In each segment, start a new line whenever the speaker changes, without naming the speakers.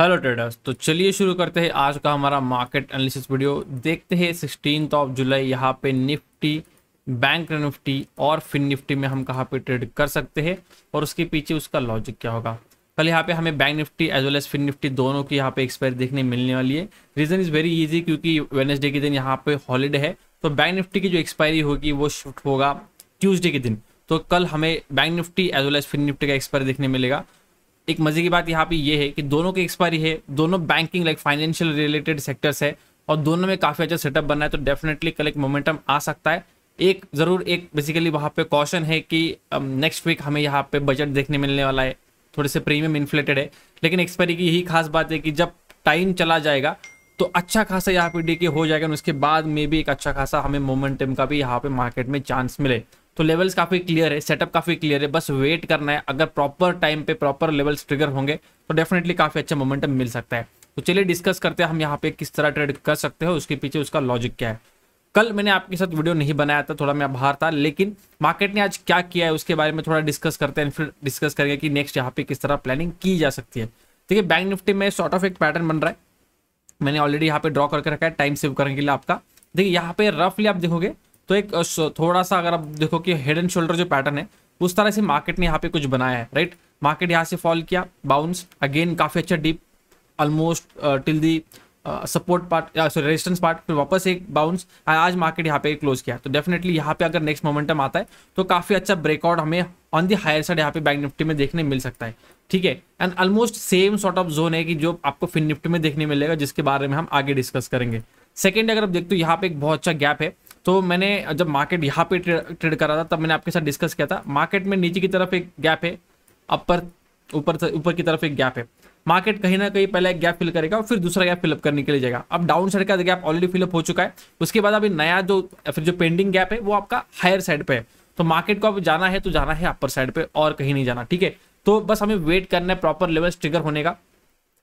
Hello traders तो चलिए शुरू करते हैं आज का हमारा मार्केट एनालिसिस वीडियो देखते हैं सिक्सटीन ऑफ जुलाई यहाँ पे निफ्टी बैंक निफ्टी और फिन निफ्टी में हम कहाँ पे ट्रेड कर सकते हैं और उसके पीछे उसका लॉजिक क्या होगा कल यहाँ पे हमें Bank Nifty as well as Fin Nifty दोनों की यहाँ पे एक्सपायरी देखने मिलने वाली है रीज़न इज़ वेरी ईजी क्योंकि वेनसडे के दिन यहाँ पे हॉलीडे है तो बैंक निफ्टी की जो एक्सपायरी होगी वो शिफ्ट होगा ट्यूजडे के दिन तो कल हमें Bank Nifty as well as Fin Nifty का एक्सपायरी देखने मिलेगा एक मजे की बात यहाँ पे ये है कि दोनों की एक्सपायरी है दोनों banking like financial related sectors है और दोनों में काफ़ी अच्छा सेटअप बना है तो डेफिनेटली कल एक मोमेंटम आ सकता है एक ज़रूर एक बेसिकली वहाँ पे कॉशन है कि नेक्स्ट um, वीक हमें यहाँ पे बजट देखने मिलने वाला है थोड़े से प्रीमियम इन्फ्लेटेड है लेकिन एक्सपायरी की यही खास बात है कि जब टाइम चला जाएगा तो अच्छा खासा यहाँ पे डीके हो जाएगा उसके बाद में भी एक अच्छा खासा हमें मोमेंटम का भी यहाँ पे मार्केट में चांस मिले तो लेवल्स काफ़ी क्लियर है सेटअप काफ़ी क्लियर है बस वेट करना है अगर प्रॉपर टाइम पे प्रॉपर लेवल्स ट्रिगर होंगे तो डेफिनेटली काफ़ी अच्छा मोमेंटम मिल सकता है तो चलिए डिस्कस करते हैं हम यहाँ पे किस तरह ट्रेड कर सकते हो उसके पीछे उसका लॉजिक क्या है कल मैंने आपके साथ वीडियो नहीं बनाया था थोड़ा मैं बाहर था लेकिन मार्केट ने आज क्या किया है उसके बारे में थोड़ा डिस्कस करते हैं फिर डिस्कस करके कि नेक्स्ट यहाँ पे किस तरह प्लानिंग की जा सकती है ठीक है बैंक निफ्टी में सॉर्ट ऑफ एक पैटर्न बन रहा है मैंने ऑलरेडी यहाँ पे ड्रॉ करके रखा है टाइम सेव करने के लिए आपका देखिए यहाँ पे रफली आप देखोगे तो एक थोड़ा सा अगर आप देखो कि हेड एंड शोल्डर जो पैटर्न है उस तरह से मार्केट ने यहाँ पे कुछ बनाया है राइट मार्केट यहाँ से फॉल किया बाउंस अगेन काफ़ी अच्छा deep almost till the support part sorry resistance part फिर वापस एक बाउंस आज मार्केट यहाँ पे क्लोज किया तो डेफिनेटली यहाँ पे अगर नेक्स्ट मोमेंटम आता है तो काफ़ी अच्छा ब्रेकआउट हमें ऑन दी हायर साइड यहाँ पे बैंक निफ्टी में देखने मिल सकता है ठीक है and almost same sort of zone है कि जो आपको फिन निफ्टी में देखने मिलेगा जिसके बारे में हम आगे डिस्कस करेंगे सेकेंड अगर आप देखते हो यहाँ पे एक बहुत अच्छा गैप है तो मैंने जब मार्केट यहाँ पे ट्रेड करा था तब मैंने आपके साथ डिस्कस किया था मार्केट में नीचे की तरफ एक गैप है अपर ऊपर ऊपर की तरफ एक गैप है मार्केट कहीं ना कहीं पहले एक गैप फिल करेगा और फिर दूसरा गैप फिलअप करने के लिए जाएगा अब डाउन साइड का गैप ऑलरेडी फिलअप हो चुका है उसके बाद अभी नया जो फिर जो पेंडिंग गैप है वो आपका हायर साइड पे है तो मार्केट को अब जाना है तो जाना है अपर साइड पे और कहीं नहीं जाना ठीक है तो बस हमें वेट करना है प्रॉपर लेवल ट्रिगर होने का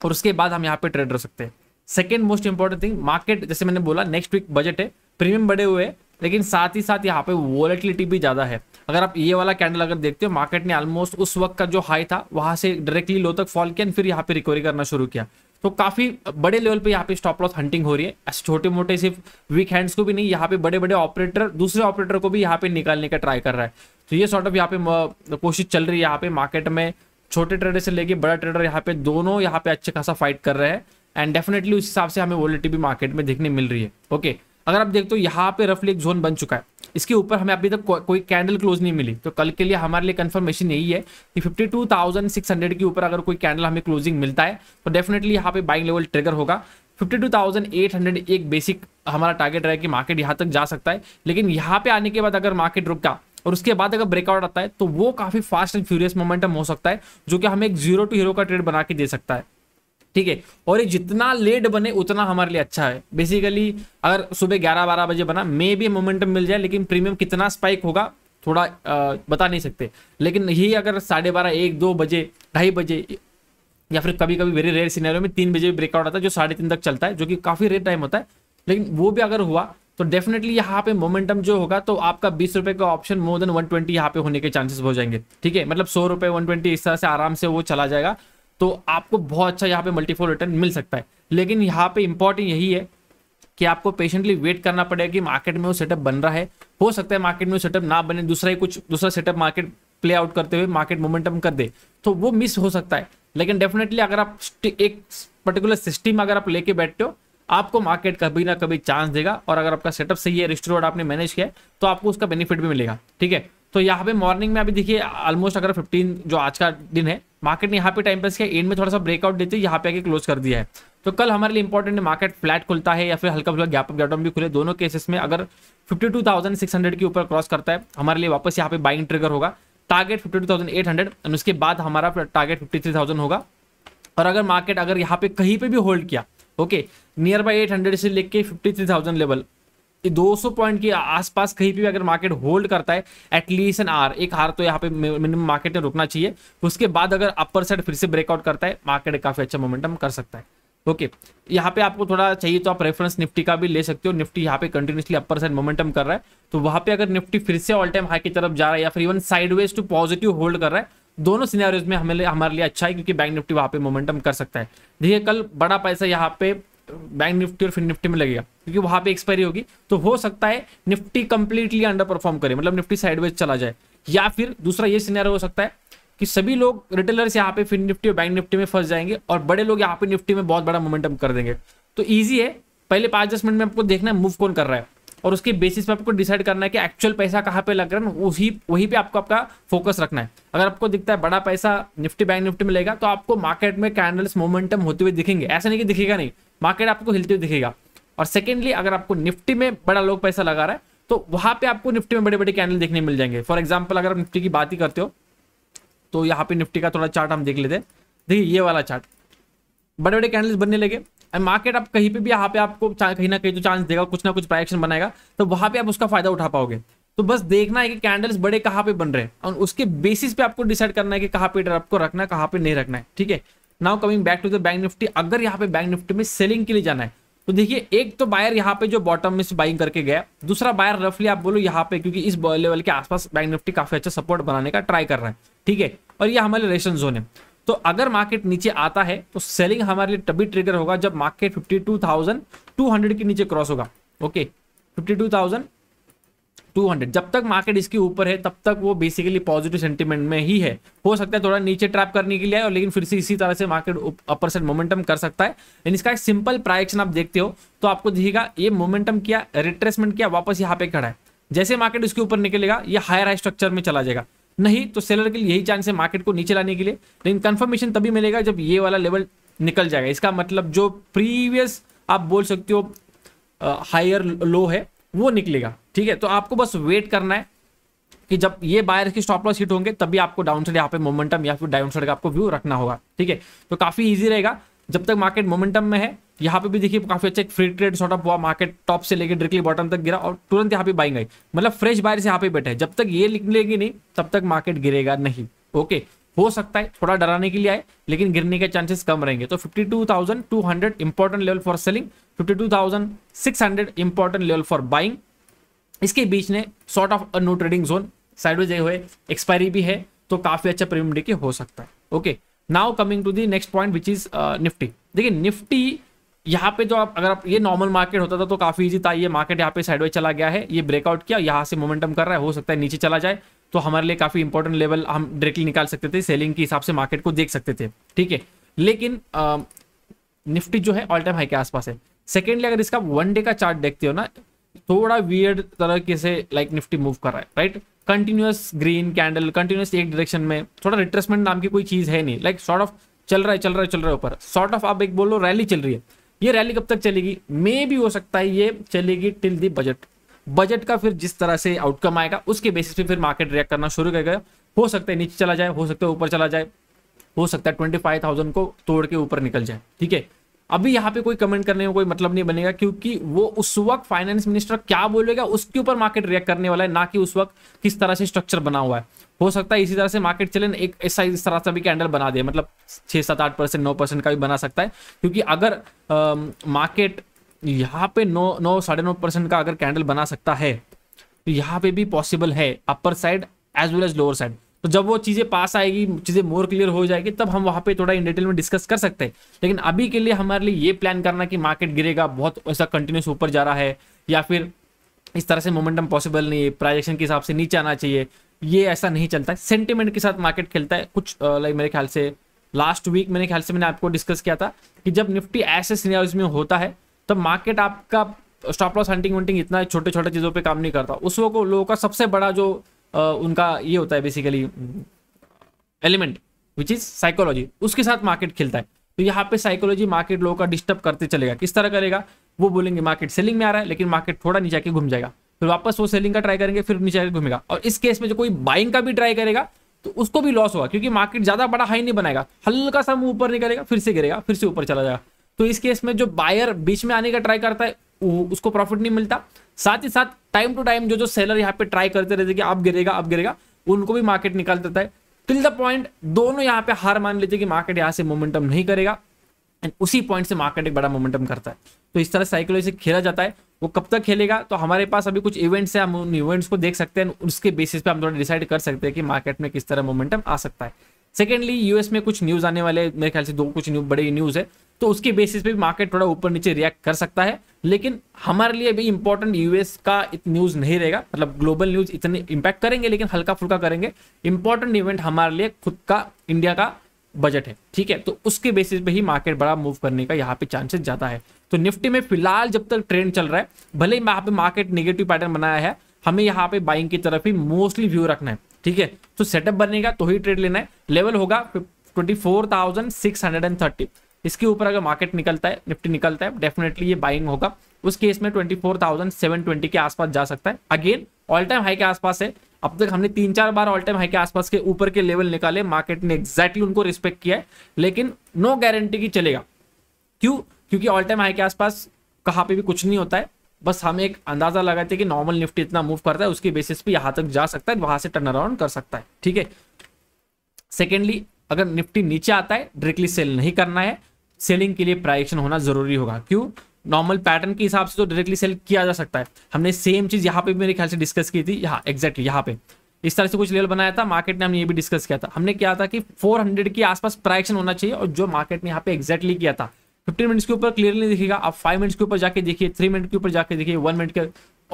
और उसके बाद हम यहाँ पे ट्रेड कर सकते हैं second most important thing market जैसे मैंने बोला नेक्स्ट वीक बजट है प्रीमियम बढ़े हुए लेकिन साथ ही साथ यहाँ पे वॉलेटिलिटी भी ज़्यादा है अगर आप ये वाला कैंडल अगर देखते हो मार्केट ने ऑलमोस्ट उस वक्त का जो हाई था वहाँ से डायरेक्टली लो तक फॉल किया फिर यहाँ पे रिकवरी करना शुरू किया तो काफ़ी बड़े लेवल पे यहाँ पे स्टॉप लॉस हंटिंग हो रही है ऐसे छोटे मोटे सिर्फ वीक हैंड्स को भी नहीं यहाँ पे बड़े बड़े ऑपरेटर दूसरे ऑपरेटर को भी यहाँ पे निकालने का ट्राई कर रहा है तो ये सॉर्ट ऑफ यहाँ पे कोशिश चल रही है यहाँ पे मार्केट में छोटे ट्रेडर से लेके बड़ा ट्रेडर यहाँ पे दोनों यहाँ पे अच्छे खासा फाइट कर रहे हैं एंड डेफिनेटली उस हिसाब से हमें वॉलिटी भी मार्केट में देखने मिल रही है ओके okay. अगर आप देखते हो यहाँ पे रफली एक जोन बन चुका है इसके ऊपर हमें अभी तक को, कोई कैंडल क्लोज नहीं मिली तो कल के लिए हमारे लिए कंफर्मेशन यही है कि 52,600 के ऊपर अगर कोई कैंडल हमें क्लोजिंग मिलता है तो डेफिनेटली यहाँ पे बाइंग लेवल ट्रिगर होगा 52,800 एक बेसिक हमारा टारगेट रहे है कि मार्केट यहाँ तक जा सकता है लेकिन यहाँ पे आने के बाद अगर मार्केट रुका और उसके बाद अगर ब्रेकआउट आता है तो वो काफ़ी फास्ट एंड फ्यूरियस मोमेंटम हो सकता है जो कि हमें एक जीरो टू हीरो का ट्रेड बना के दे सकता है ठीक है और ये जितना लेट बने उतना हमारे लिए अच्छा है बेसिकली अगर सुबह ग्यारह बारह बजे बना मे भी मोमेंटम मिल जाए लेकिन प्रीमियम कितना स्पाइक होगा थोड़ा आ, बता नहीं सकते लेकिन यही अगर साढ़े बारह एक दो बजे ढाई बजे या फिर कभी कभी वेरी रेयर सिनेरियो में तीन बजे ब्रेकआउट आता है जो साढ़े तीन तक चलता है जो कि काफ़ी रेयर टाइम होता है लेकिन वो भी अगर हुआ तो डेफिनेटली यहाँ पे मोमेंटम जो होगा तो आपका बीस रुपए का option more than one twenty यहाँ पे होने के चांसेस हो जाएंगे ठीक है मतलब सौ रुपए वन ट्वेंटी इस तरह से आराम से वो चला जाएगा तो आपको बहुत अच्छा यहाँ पे मल्टीफोल रिटर्न मिल सकता है लेकिन यहाँ पे इंपॉर्टेंट यही है कि आपको पेशेंटली वेट करना पड़ेगा कि मार्केट में वो सेटअप बन रहा है हो सकता है मार्केट में सेटअप ना बने दूसरा ही कुछ दूसरा सेटअप मार्केट प्ले आउट करते हुए मार्केट मोमेंटम कर दे तो वो मिस हो सकता है लेकिन डेफिनेटली अगर आप एक पर्टिकुलर सिस्टम अगर आप लेके बैठते हो आपको मार्केट कभी ना कभी चांस देगा और अगर आपका सेटअप सही है रिस्टोर आपने मैनेज किया है तो आपको उसका बेनिफिट भी मिलेगा ठीक है तो यहाँ पे मॉर्निंग में अभी देखिए ऑलमोस्ट अगर 15 जो आज का दिन है मार्केट ने यहाँ पे टाइम पास किया एंड में थोड़ा सा ब्रेकआउट देते यहाँ पे आके क्लोज कर दिया है तो कल हमारे लिए इंपॉर्टेंट है मार्केट फ्लैट खुलता है या फिर हल्का फुल्का गैप अप भी खुले दोनों केसेस में अगर 52,600 के ऊपर क्रॉस करता है हमारे लिए वापस यहाँ पे बाइंग ट्रिगर होगा टारगेट 52,800 एंड उसके बाद हमारा टारगेट थाउजेंड होगा और अगर मार्केट अगर यहाँ पे कहीं पर भी होल्ड किया ओके नियर बाई एट से लेके फिफ्टी लेवल 200 पॉइंट के आसपास कहीं पे भी अगर मार्केट होल्ड करता है एटलीस्ट एन आर एक हार तो यहाँ पे मिनिमम मार्केट में रुकना चाहिए उसके बाद अगर अपर साइड फिर से ब्रेकआउट करता है मार्केट काफ़ी अच्छा मोमेंटम कर सकता है ओके okay. यहाँ पे आपको थोड़ा चाहिए तो आप रेफरेंस निफ्टी का भी ले सकते हो निफ्टी यहाँ पे कंटिन्यूसली अपर साइड मोमेंटम कर रहा है तो वहां पे अगर निफ्टी फिर से ऑल टाइम हाई की तरफ जा रहा है या फिर even sideways to positive hold कर रहा है दोनों सिनेरियोज में हमें हमारे लिए अच्छा है क्योंकि बैंक निफ्टी वहां पे मोमेंटम कर सकता है देखिए कल बड़ा पैसा यहाँ पे बैंक निफ्टी और फिर निफ्टी में लगेगा क्योंकि वहां पे एक्सपायरी होगी तो हो सकता है निफ्टी कंप्लीटली अंडर परफॉर्म करे मतलब निफ्टी साइडवेज चला जाए या फिर दूसरा ये सीनियर हो सकता है कि सभी लोग रिटेलर्स यहाँ पे फिर निफ्टी और बैंक निफ्टी में फंस जाएंगे और बड़े लोग यहाँ पे निफ्टी में बहुत बड़ा मोमेंटम कर देंगे तो ईजी है पहले पांच दस मिनट में आपको देखना है मूव कौन कर रहा है और उसके बेसिस पे आपको डिसाइड करना है कि एक्चुअल पैसा कहाँ पे लग रहा है उसी वही पे आपको आपका फोकस रखना है अगर आपको दिखता है बड़ा पैसा निफ्टी बैंक निफ्टी में लेगा तो आपको मार्केट में कैंडल्स मोमेंटम होते हुए दिखेंगे ऐसा नहीं कि दिखेगा नहीं मार्केट आपको हिलते हुए दिखेगा और सेकेंडली अगर आपको निफ्टी में बड़ा लोग पैसा लगा रहा है तो वहां पे आपको निफ्टी में बड़े बड़े कैंडल देखने मिल जाएंगे फॉर एग्जाम्पल अगर आप निफ्टी की बात ही करते हो तो यहाँ पे निफ्टी का थोड़ा चार्ट हम देख लेते हैं देखिए ये वाला चार्ट बड़े बड़े कैंडल्स बनने लगे एंड मार्केट आप कहीं पे भी यहाँ पे आपको कहीं ना कहीं तो चांस देगा कुछ ना कुछ प्राइक्शन बनाएगा तो वहाँ पे आप उसका फायदा उठा पाओगे तो बस देखना है कि कैंडल्स बड़े कहाँ पे बन रहे हैं और उसके बेसिस पे आपको डिसाइड करना है कि कहाँ पे आपको रखना है कहाँ पे नहीं रखना है ठीक है now coming back to the bank Nifty अगर यहाँ पे बैंक निफ्टी में सेलिंग के लिए जाना है तो देखिए एक तो बायर यहाँ पे जो बॉटम में से बाइंग करके गया दूसरा बायर रफली आप बोलो यहाँ पे क्योंकि इस लेवल के आसपास बैंक निफ्टी काफी अच्छा सपोर्ट बनाने का ट्राई कर रहा है ठीक है और ये हमारे रेशन जोन है तो अगर मार्केट नीचे आता है तो सेलिंग हमारे लिए तभी ट्रिगर होगा जब मार्केट फिफ्टी के नीचे क्रॉस होगा ओके फिफ्टी 200 जब तक मार्केट इसके ऊपर है तब तक वो बेसिकली पॉजिटिव सेंटीमेंट में ही है हो सकता है थोड़ा नीचे ट्रैप करने के लिए और लेकिन फिर से इसी तरह से मार्केट अपर साइड मोमेंटम कर सकता है यानी इसका एक सिंपल प्राइक्शन आप देखते हो तो आपको दिखेगा ये मोमेंटम किया रिट्रेसमेंट किया वापस यहाँ पे खड़ा है जैसे मार्केट इसके ऊपर निकलेगा ये हायर हाई स्ट्रक्चर में चला जाएगा नहीं तो सेलर के लिए यही चांस है मार्केट को नीचे लाने के लिए लेकिन कन्फर्मेशन तभी मिलेगा जब ये वाला लेवल निकल जाएगा इसका मतलब जो प्रीवियस आप बोल सकते हो हायर लो है वो निकलेगा ठीक है तो आपको बस वेट करना है कि जब ये बायर की स्टॉप लॉस हिट होंगे तभी आपको डाउन साइड यहाँ पे मोमेंटम या फिर डाउन साइड का आपको व्यू रखना होगा ठीक है तो काफी ईजी रहेगा जब तक मार्केट मोमेंटम में है यहाँ पे भी देखिए काफी अच्छा फ्री ट्रेड शॉर्ट हुआ मार्केट टॉप से लेकर डायरेक्टली बॉटम तक गिरा और तुरंत यहाँ पे बाइंग आई मतलब फ्रेश बायर से यहाँ पे बैठे जब तक ये निकलेगी नहीं तब तक मार्केट गिरेगा नहीं ओके हो सकता है थोड़ा डराने के लिए आए लेकिन गिरने के चांसेस कम रहेंगे तो 52,200 important level for selling 52,600 important level for buying इसके बीच ने sort of no trading zone side हुए एक्सपायरी भी है तो काफी अच्छा प्रीमियम डे के हो सकता है okay now coming to the next point which is Nifty देखिए निफ्टी यहाँ पे जो आप अगर आप ये नॉर्मल मार्केट होता था तो काफी इजी था ये मार्केट यहाँ पे साइडवे चला गया है ये ब्रेकआउट किया यहाँ से मोमेंटम कर रहा है हो सकता है नीचे चला जाए तो हमारे लिए काफी इंपॉर्टेंट लेवल हम डायरेक्टली निकाल सकते थे सेलिंग के हिसाब से मार्केट को देख सकते थे ठीक है लेकिन आ, uh, निफ्टी जो है ऑल टाइम हाई के आसपास है सेकेंडली अगर इसका वन डे का चार्ट देखते हो ना थोड़ा वियर्ड तरह से लाइक निफ्टी मूव कर रहा है right continuous green candle continuous एक डायरेक्शन में थोड़ा रिट्रेसमेंट नाम की कोई चीज है नहीं लाइक शॉर्ट ऑफ चल रहा है चल रहा है चल रहा है ऊपर शॉर्ट ऑफ आप एक बोलो रैली चल रही है ये रैली कब तक चलेगी मे भी हो सकता है ये चलेगी टिल दी बजट बजट का फिर जिस तरह से आउटकम आएगा उसके बेसिस पे फिर मार्केट रिएक्ट करना शुरू करेगा हो सकता है नीचे चला जाए हो सकता है ऊपर चला जाए हो सकता है ट्वेंटी फाइव थाउजेंड को तोड़ के ऊपर निकल जाए ठीक है अभी यहाँ पे कोई कमेंट करने में कोई मतलब नहीं बनेगा क्योंकि वो उस वक्त फाइनेंस मिनिस्टर क्या बोलेगा उसके ऊपर मार्केट रिएक्ट करने वाला है ना कि उस वक्त किस तरह से स्ट्रक्चर बना हुआ है हो सकता है इसी तरह से मार्केट चले एक ऐसा इस तरह से भी कैंडल बना दे मतलब छः सात आठ परसेंट नौ परसेंट का भी बना सकता है क्योंकि अगर आ, मार्केट यहाँ पे नौ नौ साढ़े नौ परसेंट का अगर कैंडल बना सकता है तो यहाँ पे भी पॉसिबल है upper side as well as lower side तो जब वो चीज़ें पास आएगी चीज़ें मोर क्लियर हो जाएगी तब हम वहाँ पे थोड़ा इन डिटेल में डिस्कस कर सकते हैं लेकिन अभी के लिए हमारे लिए ये प्लान करना कि मार्केट गिरेगा बहुत ऐसा कंटिन्यूस ऊपर जा रहा है या फिर इस तरह से मोमेंटम पॉसिबल नहीं है प्राइजेक्शन के हिसाब से नीचे आना चाहिए ये ऐसा नहीं चलता है सेंटिमेंट के साथ मार्केट खेलता है कुछ लाइक मेरे ख्याल से लास्ट वीक मेरे ख्याल से मैंने आपको डिस्कस किया था कि जब निफ्टी ऐसे सीनियर में होता है तब मार्केट आपका स्टॉप लॉस हंटिंग वंटिंग इतना छोटे छोटे चीज़ों पे काम नहीं करता उस वो लोगों का सबसे बड़ा जो उनका ये होता है basically element which is psychology उसके साथ मार्केट खेलता है तो यहाँ पे साइकोलॉजी मार्केट लोगों का डिस्टर्ब करते चलेगा किस तरह करेगा वो बोलेंगे मार्केट सेलिंग में आ रहा है लेकिन मार्केट थोड़ा नीचे के घूम जाएगा फिर वापस वो सेलिंग का ट्राई करेंगे फिर नीचे आके घूमेगा और इस केस में जो कोई बाइंग का भी ट्राई करेगा तो उसको भी लॉस होगा क्योंकि मार्केट ज्यादा बड़ा हाई नहीं बनाएगा हल्का सा मुंह ऊपर निकलेगा फिर से गिरेगा फिर से ऊपर चला जाएगा तो इस केस में जो बायर बीच में आने का ट्राई करता है उसको प्रॉफिट नहीं मिलता साथ ही साथ टाइम टू टाइम जो जो सेलर यहाँ पे ट्राई करते रहते कि अब गिरेगा अब गिरेगा उनको भी मार्केट निकाल देता है टिल द पॉइंट दोनों यहाँ पे हार मान लेते कि मार्केट यहाँ से मोमेंटम नहीं करेगा एंड उसी पॉइंट से मार्केट एक बड़ा मोमेंटम करता है तो इस तरह साइकोलॉजी से खेला जाता है वो कब तक खेलेगा तो हमारे पास अभी कुछ इवेंट्स है हम उन इवेंट्स को देख सकते हैं उसके बेसिस पे हम थोड़ा डिसाइड कर सकते हैं कि मार्केट में किस तरह मोमेंटम आ सकता है सेकेंडली यूएस में कुछ न्यूज़ आने वाले मेरे ख्याल से दो कुछ न्यू बड़े न्यूज़ है तो उसके बेसिस पे भी मार्केट थोड़ा ऊपर नीचे रिएक्ट कर सकता है लेकिन हमारे लिए भी इंपॉर्टेंट यूएस का न्यूज़ नहीं रहेगा मतलब ग्लोबल न्यूज़ इतने इंपैक्ट करेंगे लेकिन हल्का फुल्का करेंगे इंपॉर्टेंट इवेंट हमारे लिए खुद का इंडिया का बजट है ठीक है तो उसके बेसिस पे ही मार्केट बड़ा मूव करने का यहाँ पे चांसेस ज़्यादा है तो निफ्टी में फिलहाल जब तक ट्रेंड चल रहा है भले ही यहाँ पे मार्केट नेगेटिव पैटर्न बनाया है हमें यहाँ पे बाइंग की तरफ ही मोस्टली व्यू रखना है ठीक है तो सेटअप बनेगा तो ही ट्रेड लेना है लेवल होगा twenty four thousand six hundred and thirty इसके ऊपर अगर मार्केट निकलता है निफ्टी निकलता है डेफिनेटली ये बाइंग होगा उस केस में ट्वेंटी के आसपास जा सकता है अगेन ऑल टाइम हाई के आसपास है अब तक हमने तीन चार बार ऑल टाइम हाई के आसपास के ऊपर के लेवल निकाले मार्केट ने एग्जैक्टली उनको रिस्पेक्ट किया है लेकिन नो गारंटी की चलेगा क्यों क्योंकि ऑल टाइम हाई के आसपास कहाँ पे भी कुछ नहीं होता है बस हम एक अंदाजा लगाते हैं कि नॉर्मल निफ्टी इतना मूव करता है उसके बेसिस पे यहाँ तक जा सकता है वहां से टर्न अराउंड कर सकता है ठीक है सेकेंडली अगर निफ्टी नीचे आता है डायरेक्टली सेल नहीं करना है सेलिंग के लिए प्राइक्शन होना जरूरी होगा क्यों नॉर्मल पैटर्न के हिसाब से तो डायरेक्टली सेल किया जा सकता है हमने सेम चीज यहाँ पे मेरे ख्याल से डिस्कस की थी यहाँ एग्जैक्टली यहाँ पे इस तरह से कुछ लेवल बनाया था मार्केट ने हमने ये भी डिस्कस किया था हमने किया था कि 400 के आसपास प्राइक्शन होना चाहिए और जो मार्केट ने यहाँ पे एक्जैक्टली किया था 15 मिनट्स के ऊपर क्लियरली दिखेगा आप 5 मिनट्स के ऊपर जाके देखिए 3 मिनट के ऊपर जाके देखिए 1 मिनट के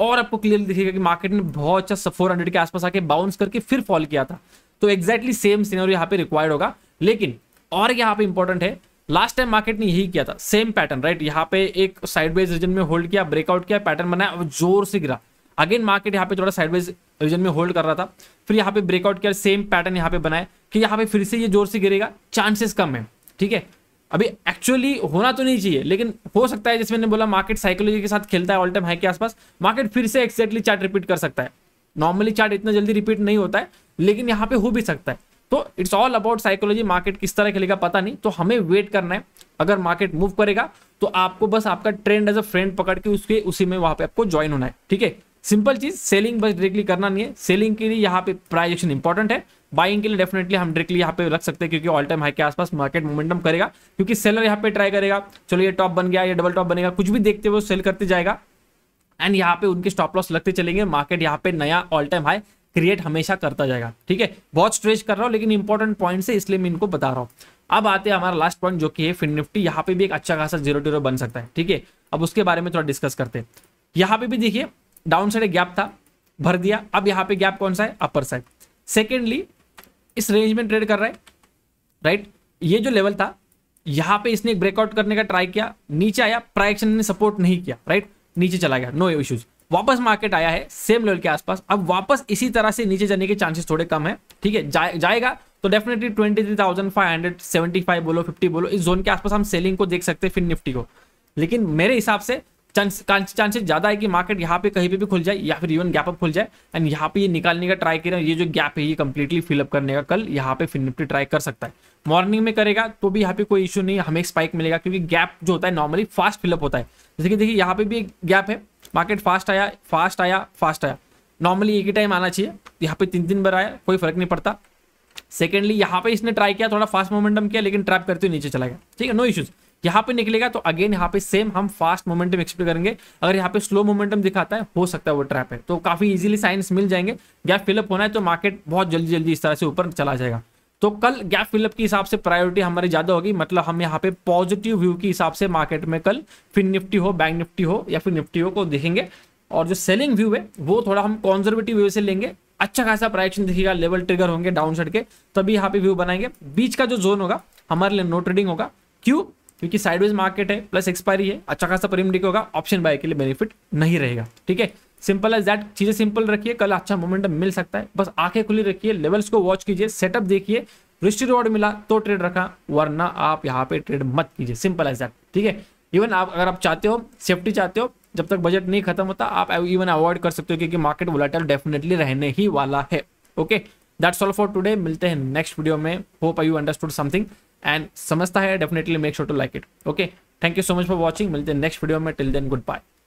और आपको क्लियरली दिखेगा कि मार्केट ने बहुत अच्छा फोर के आसपास आके बाउंस करके फिर फॉल किया था तो एक्जैक्टली सेम सीनरी यहाँ पे रिक्वायर्ड होगा लेकिन और यहाँ पे इंपॉर्टेंट है लास्ट टाइम मार्केट ने यही किया था सेम पैटर्न राइट यहाँ पे एक साइडवाइज रीजन में होल्ड किया ब्रेकआउट किया पैटर्न बनाया और जोर से गिरा अगेन मार्केट यहाँ पे थोड़ा साइडवाइज रीजन में होल्ड कर रहा था फिर यहाँ पे ब्रेकआउट किया सेम पैटर्न यहाँ पे बनाया कि यहाँ पे फिर से ये जोर से गिरेगा चांसेस कम है ठीक है अभी एक्चुअली होना तो नहीं चाहिए लेकिन हो सकता है जैसे मैंने बोला मार्केट साइकोलॉजी के साथ खेलता है ऑल टाइम हाई के आसपास मार्केट फिर से एक्जैक्टली चार्ट रिपीट कर सकता है नॉर्मली चार्ट इतना जल्दी रिपीट नहीं होता है लेकिन यहाँ पे हो भी सकता है तो it's all about psychology market किस तरह खेलेगा पता नहीं तो हमें वेट करना है अगर मार्केट मूव करेगा तो आपको बस आपका ट्रेंड एज अ फ्रेंड पकड़ के उसके उसी में वहां पे आपको ज्वाइन होना है ठीक है सिंपल चीज सेलिंग बस डायरेक्टली करना नहीं है सेलिंग के लिए यहाँ पे प्राइजेक्शन इंपॉर्टेंट है बाइंग के लिए डेफिनेटली हम डायरेक्टली यहाँ पे रख सकते हैं क्योंकि ऑल टाइम हाई के आसपास मार्केट मोमेंटम करेगा क्योंकि सेलर यहाँ पे ट्राई करेगा चलो ये टॉप बन गया ये डबल टॉप बनेगा कुछ भी देखते हुए सेल करते जाएगा एंड यहाँ पे उनके स्टॉप लॉस लगते चलेंगे मार्केट यहाँ पे नया ऑल टाइम हाई क्रिएट हमेशा करता जाएगा ठीक है बहुत स्ट्रेच कर रहा हूँ लेकिन इंपॉर्टेंट पॉइंट है इसलिए मैं इनको बता रहा हूँ अब आते हैं हमारा लास्ट पॉइंट जो कि है फिन निफ्टी यहाँ पे भी एक अच्छा खासा जीरो जीरो बन सकता है ठीक है अब उसके बारे में थोड़ा डिस्कस करते हैं यहाँ पे भी देखिए डाउन साइड गैप था भर दिया अब यहाँ पे गैप कौन सा है अपर साइड सेकेंडली इस रेंज में ट्रेड कर रहा है राइट ये जो लेवल था यहाँ पे इसने ब्रेकआउट करने का ट्राई किया नीचे आया प्राइक्शन ने सपोर्ट नहीं किया राइट नीचे चला गया नो इश्यूज़ वापस मार्केट आया है सेम लेवल के आसपास अब वापस इसी तरह से नीचे जाने के चांसेस थोड़े कम है ठीक है जा, जाएगा तो definitely twenty three thousand five hundred seventy five बोलो फिफ्टी बोलो इस जोन के आसपास हम सेलिंग को देख सकते हैं फिर निफ्टी को लेकिन मेरे हिसाब से चांसेस चांसेस ज्यादा है कि मार्केट यहाँ पे कहीं पे भी खुल जाए या फिर इवन गैप अप खुल जाए एंड यहाँ पे ये निकालने का ट्राई कर ये जो गैप है ये कंप्लीटली फिलअप करने का कल यहाँ पे फिर निफ्टी ट्राई कर सकता है मॉर्निंग में करेगा तो भी यहाँ पे कोई इशू नहीं हमें स्पाइक मिलेगा क्योंकि गैप जो होता है नॉर्मली फास्ट फिलअप होता है जैसे कि देखिए यहाँ पे भी एक गैप है मार्केट फास्ट आया फास्ट आया फास्ट आया नॉर्मली एक ही टाइम आना चाहिए यहाँ पे तीन तीन बार आया कोई फर्क नहीं पड़ता सेकेंडली यहाँ पे इसने ट्राई किया थोड़ा फास्ट मोमेंटम किया लेकिन ट्रैप करते हुए नीचे चला गया ठीक है नो इश्यूज यहाँ पे निकलेगा तो अगेन यहाँ पे सेम हम फास्ट मोमेंटम एक्सपेक्ट करेंगे अगर यहाँ पे स्लो मोमेंटम दिखाता है हो सकता है वो ट्रैप है तो काफी इजीली साइंस मिल जाएंगे गैप फिलअप होना है तो मार्केट बहुत जल्दी जल्दी इस तरह से ऊपर चला जाएगा तो कल गैप फिलअप के हिसाब से प्रायोरिटी हमारी ज़्यादा होगी मतलब हम यहाँ पे पॉजिटिव व्यू के हिसाब से मार्केट में कल फिर निफ्टी हो बैंक निफ्टी हो या फिर निफ्टी हो को देखेंगे और जो सेलिंग व्यू है वो थोड़ा हम कॉन्जर्वेटिव व्यू से लेंगे अच्छा खासा प्राइक्शन दिखेगा लेवल ट्रिगर होंगे डाउन साइड के तभी यहाँ पे व्यू बनाएंगे बीच का जो जोन होगा हमारे लिए नो ट्रेडिंग होगा क्यों क्योंकि साइडवेज मार्केट है प्लस एक्सपायरी है अच्छा खासा प्रीमियम होगा ऑप्शन बाय के लिए बेनिफिट नहीं रहेगा ठीक है सिंपल एज दैट चीज़ें सिंपल रखिए कल अच्छा मोमेंटम मिल सकता है बस आंखें खुली रखिए लेवल्स को वॉच कीजिए सेटअप देखिए रिस्ट रिवॉर्ड मिला तो ट्रेड रखा वरना आप यहाँ पे ट्रेड मत कीजिए सिंपल एज दैट ठीक है इवन आप अगर आप चाहते हो सेफ्टी चाहते हो जब तक बजट नहीं खत्म होता आप इवन अवॉइड कर सकते हो क्योंकि मार्केट वोलाटल डेफिनेटली रहने ही वाला है okay that's all for today मिलते हैं नेक्स्ट वीडियो में hope I you understood something and समझता है definitely make sure to like it okay thank you so much for watching मिलते हैं नेक्स्ट वीडियो में टिल देन गुड बाय